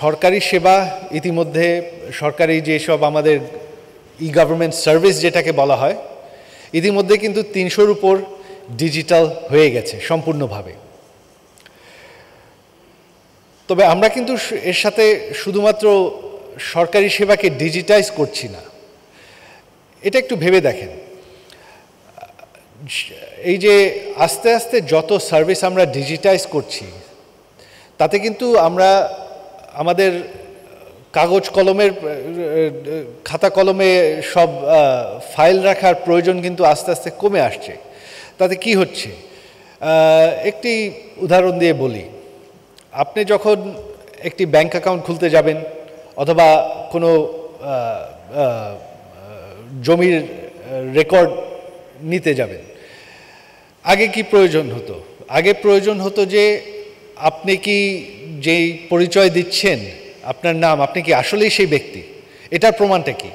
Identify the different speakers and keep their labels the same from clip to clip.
Speaker 1: সরকারি সেবা ইতিমধ্যে সরকারি যেসব আমাদের ই গভর্নমেন্ট সার্ভিস যেটাকে বলা হয় ইতিমধ্যে কিন্তু তিনশোর উপর ডিজিটাল হয়ে গেছে সম্পূর্ণভাবে তবে আমরা কিন্তু এর সাথে শুধুমাত্র সরকারি সেবাকে ডিজিটাইজ করছি না এটা একটু ভেবে দেখেন এই যে আস্তে আস্তে যত সার্ভিস আমরা ডিজিটাইজ করছি তাতে কিন্তু আমরা আমাদের কাগজ কলমের খাতা কলমে সব ফাইল রাখার প্রয়োজন কিন্তু আস্তে আস্তে কমে আসছে তাতে কি হচ্ছে একটি উদাহরণ দিয়ে বলি আপনি যখন একটি ব্যাংক অ্যাকাউন্ট খুলতে যাবেন অথবা কোনো জমির রেকর্ড নিতে যাবেন আগে কি প্রয়োজন হতো আগে প্রয়োজন হতো যে আপনি কি যেই পরিচয় দিচ্ছেন আপনার নাম আপনি কি আসলেই সেই ব্যক্তি এটার প্রমাণটা কি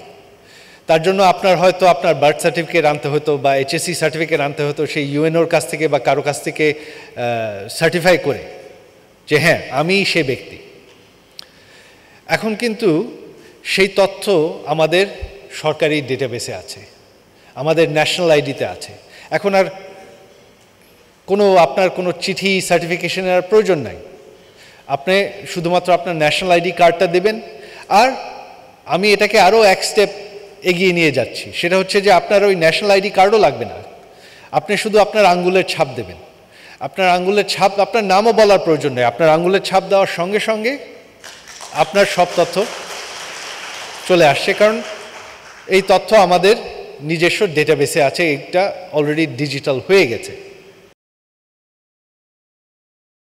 Speaker 1: তার জন্য আপনার হয়তো আপনার বার্থ সার্টিফিকেট আনতে হতো বা এইচএসসি সার্টিফিকেট আনতে হতো সেই ইউএনওর কাছ থেকে বা কারো কাছ থেকে সার্টিফাই করে যে হ্যাঁ আমি সে ব্যক্তি এখন কিন্তু সেই তথ্য আমাদের সরকারি ডেটাবেসে আছে আমাদের ন্যাশনাল আইডিতে আছে এখন আর কোনো আপনার কোনো চিঠি সার্টিফিকেশনের প্রয়োজন নাই আপনি শুধুমাত্র আপনার ন্যাশনাল আইডি কার্ডটা দেবেন আর আমি এটাকে আরও এক স্টেপ এগিয়ে নিয়ে যাচ্ছি সেটা হচ্ছে যে আপনার ওই ন্যাশনাল আইডি কার্ডও লাগবে না আপনি শুধু আপনার আঙ্গুলের ছাপ দেবেন আপনার আঙ্গুলের ছাপ আপনার নামও বলার প্রয়োজন নেই আপনার আঙ্গুলের ছাপ দেওয়ার সঙ্গে সঙ্গে আপনার সব তথ্য চলে আসছে কারণ এই তথ্য আমাদের নিজস্ব ডেটাবেসে আছে এটা অলরেডি ডিজিটাল হয়ে গেছে